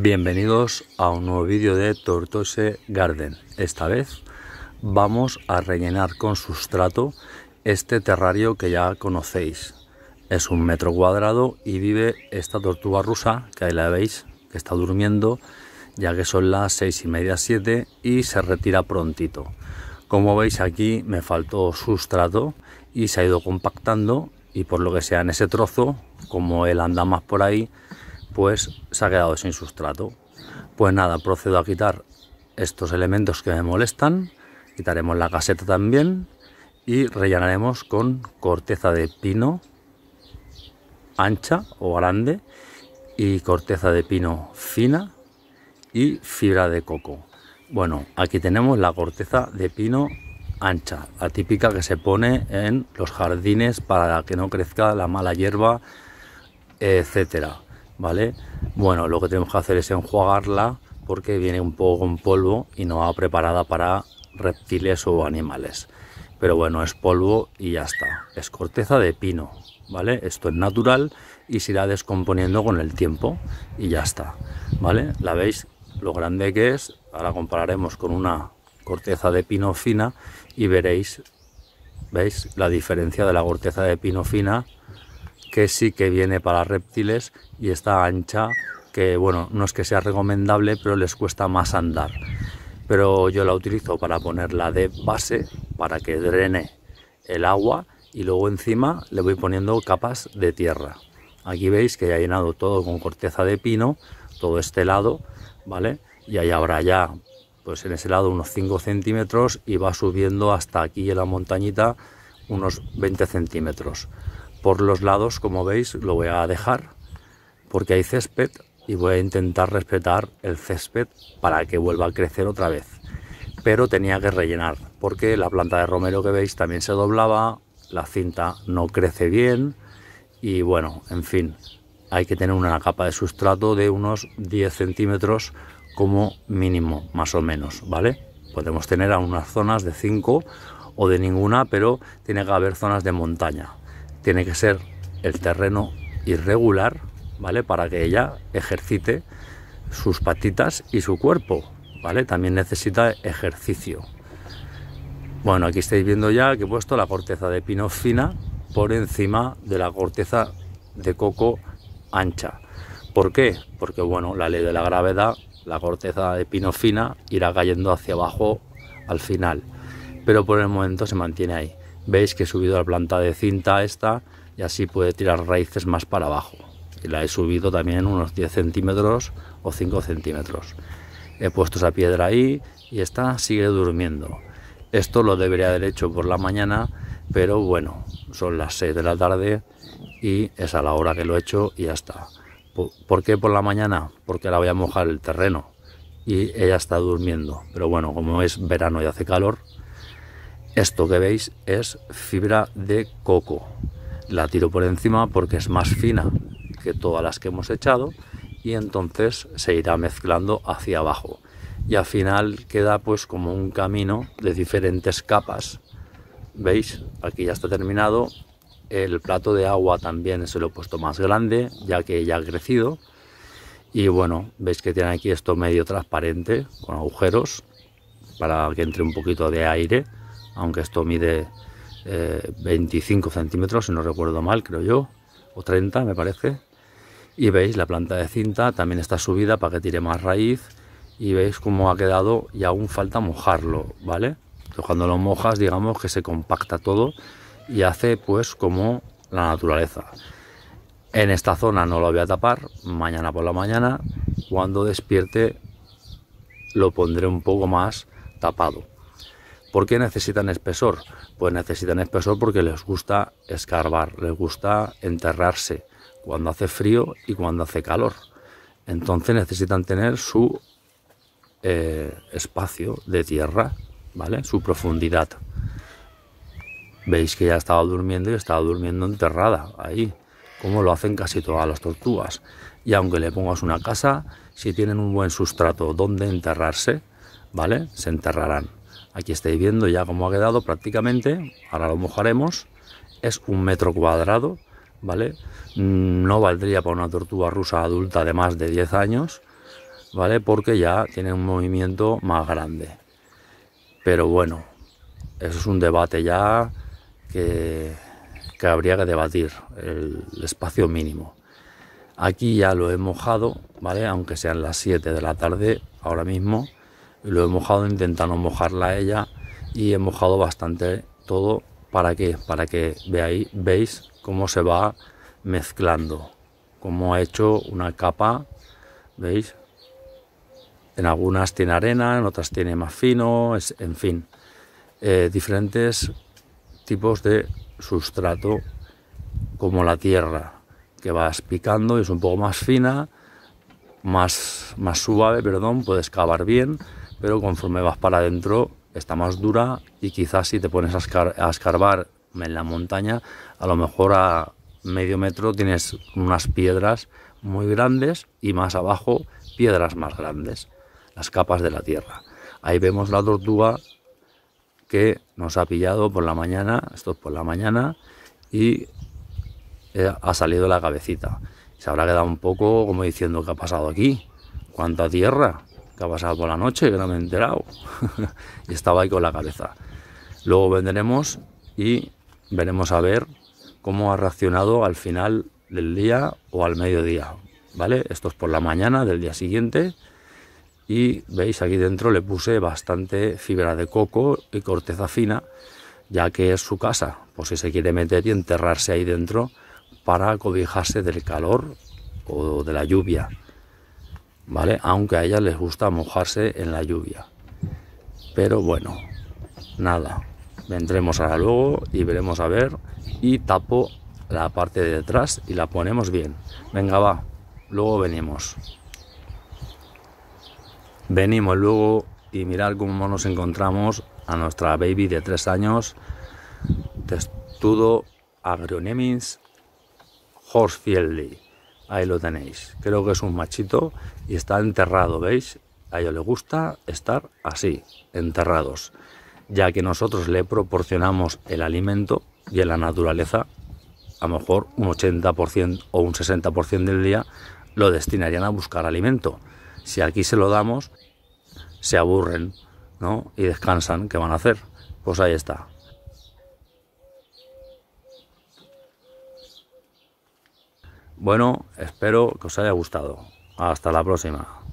Bienvenidos a un nuevo vídeo de Tortoise Garden. Esta vez vamos a rellenar con sustrato este terrario que ya conocéis. Es un metro cuadrado y vive esta tortuga rusa, que ahí la veis, que está durmiendo, ya que son las seis y media, siete y se retira prontito. Como veis aquí me faltó sustrato y se ha ido compactando y por lo que sea en ese trozo, como él anda más por ahí, pues se ha quedado sin sustrato. Pues nada, procedo a quitar estos elementos que me molestan, quitaremos la caseta también y rellenaremos con corteza de pino ancha o grande y corteza de pino fina y fibra de coco. Bueno, aquí tenemos la corteza de pino ancha, la típica que se pone en los jardines para que no crezca la mala hierba, etcétera. ¿vale? Bueno, lo que tenemos que hacer es enjuagarla porque viene un poco con polvo y no va preparada para reptiles o animales. Pero bueno, es polvo y ya está. Es corteza de pino, ¿vale? Esto es natural y se irá descomponiendo con el tiempo y ya está, ¿vale? La veis lo grande que es, ahora compararemos con una corteza de pino fina y veréis, ¿veis? La diferencia de la corteza de pino fina que sí que viene para reptiles y está ancha, que bueno, no es que sea recomendable, pero les cuesta más andar. Pero yo la utilizo para ponerla de base, para que drene el agua y luego encima le voy poniendo capas de tierra. Aquí veis que ya he llenado todo con corteza de pino, todo este lado, ¿vale? Y ahí habrá ya, pues en ese lado unos 5 centímetros y va subiendo hasta aquí en la montañita unos 20 centímetros. Por los lados, como veis, lo voy a dejar porque hay césped y voy a intentar respetar el césped para que vuelva a crecer otra vez. Pero tenía que rellenar porque la planta de romero que veis también se doblaba, la cinta no crece bien y bueno, en fin, hay que tener una capa de sustrato de unos 10 centímetros como mínimo, más o menos, ¿vale? Podemos tener algunas zonas de 5 o de ninguna, pero tiene que haber zonas de montaña tiene que ser el terreno irregular, ¿vale? Para que ella ejercite sus patitas y su cuerpo, ¿vale? También necesita ejercicio. Bueno, aquí estáis viendo ya que he puesto la corteza de pino fina por encima de la corteza de coco ancha. ¿Por qué? Porque, bueno, la ley de la gravedad, la corteza de pino fina irá cayendo hacia abajo al final, pero por el momento se mantiene ahí veis que he subido la planta de cinta esta y así puede tirar raíces más para abajo. Y la he subido también unos 10 centímetros o 5 centímetros. He puesto esa piedra ahí y esta sigue durmiendo. Esto lo debería haber hecho por la mañana, pero bueno, son las 6 de la tarde y es a la hora que lo he hecho y ya está. ¿Por qué por la mañana? Porque la voy a mojar el terreno y ella está durmiendo. Pero bueno, como es verano y hace calor, esto que veis es fibra de coco. La tiro por encima porque es más fina que todas las que hemos echado y entonces se irá mezclando hacia abajo. Y al final queda pues como un camino de diferentes capas. ¿Veis? Aquí ya está terminado. El plato de agua también se lo he puesto más grande ya que ya ha crecido. Y bueno, veis que tiene aquí esto medio transparente con agujeros para que entre un poquito de aire aunque esto mide 25 eh, centímetros, si no recuerdo mal, creo yo, o 30 me parece. Y veis, la planta de cinta también está subida para que tire más raíz y veis cómo ha quedado y aún falta mojarlo, ¿vale? cuando lo mojas, digamos que se compacta todo y hace pues como la naturaleza. En esta zona no lo voy a tapar, mañana por la mañana, cuando despierte lo pondré un poco más tapado. ¿Por qué necesitan espesor? Pues necesitan espesor porque les gusta escarbar, les gusta enterrarse cuando hace frío y cuando hace calor. Entonces necesitan tener su eh, espacio de tierra, ¿vale? Su profundidad. Veis que ya estaba durmiendo y estaba durmiendo enterrada ahí, como lo hacen casi todas las tortugas. Y aunque le pongas una casa, si tienen un buen sustrato donde enterrarse, ¿vale? Se enterrarán. Aquí estáis viendo ya cómo ha quedado prácticamente. Ahora lo mojaremos. Es un metro cuadrado, ¿vale? Mm, no valdría para una tortuga rusa adulta de más de 10 años, ¿vale? Porque ya tiene un movimiento más grande. Pero bueno, eso es un debate ya que, habría que debatir, el espacio mínimo. Aquí ya lo he mojado, ¿vale? Aunque sean las 7 de la tarde ahora mismo lo he mojado intentando mojarla a ella y he mojado bastante todo para que para que veáis veis cómo se va mezclando como ha hecho una capa veis en algunas tiene arena en otras tiene más fino en fin eh, diferentes tipos de sustrato como la tierra que vas picando y es un poco más fina más más suave perdón puedes cavar bien pero conforme vas para adentro está más dura y quizás si te pones a, escarbar en la montaña, a lo mejor a medio metro tienes unas piedras muy grandes y más abajo piedras más grandes, las capas de la tierra. Ahí vemos la tortuga que nos ha pillado por la mañana, esto es por la mañana, y eh, ha salido la cabecita. Se habrá quedado un poco como diciendo, ¿qué ha pasado aquí? ¿Cuánta tierra? que ha pasado por la noche, que no me he enterado. y estaba ahí con la cabeza. Luego vendremos y veremos a ver cómo ha reaccionado al final del día o al mediodía. ¿Vale? Esto es por la mañana del día siguiente. Y veis aquí dentro le puse bastante fibra de coco y corteza fina, ya que es su casa, por si se quiere meter y enterrarse ahí dentro para cobijarse del calor o de la lluvia. ¿vale? Aunque a ellas les gusta mojarse en la lluvia. Pero bueno, nada, vendremos ahora luego y veremos a ver y tapo la parte de detrás y la ponemos bien. Venga, va, luego venimos. Venimos luego y mirar cómo nos encontramos a nuestra baby de 3 años, testudo Agrionemins horsfieldi ahí lo tenéis. Creo que es un machito y está enterrado, ¿veis? A ellos le gusta estar así, enterrados, ya que nosotros le proporcionamos el alimento y en la naturaleza, a lo mejor un 80% o un 60% del día lo destinarían a buscar alimento. Si aquí se lo damos, se aburren, ¿no? Y descansan, ¿qué van a hacer? Pues ahí está, Bueno, espero que os haya gustado. Hasta la próxima.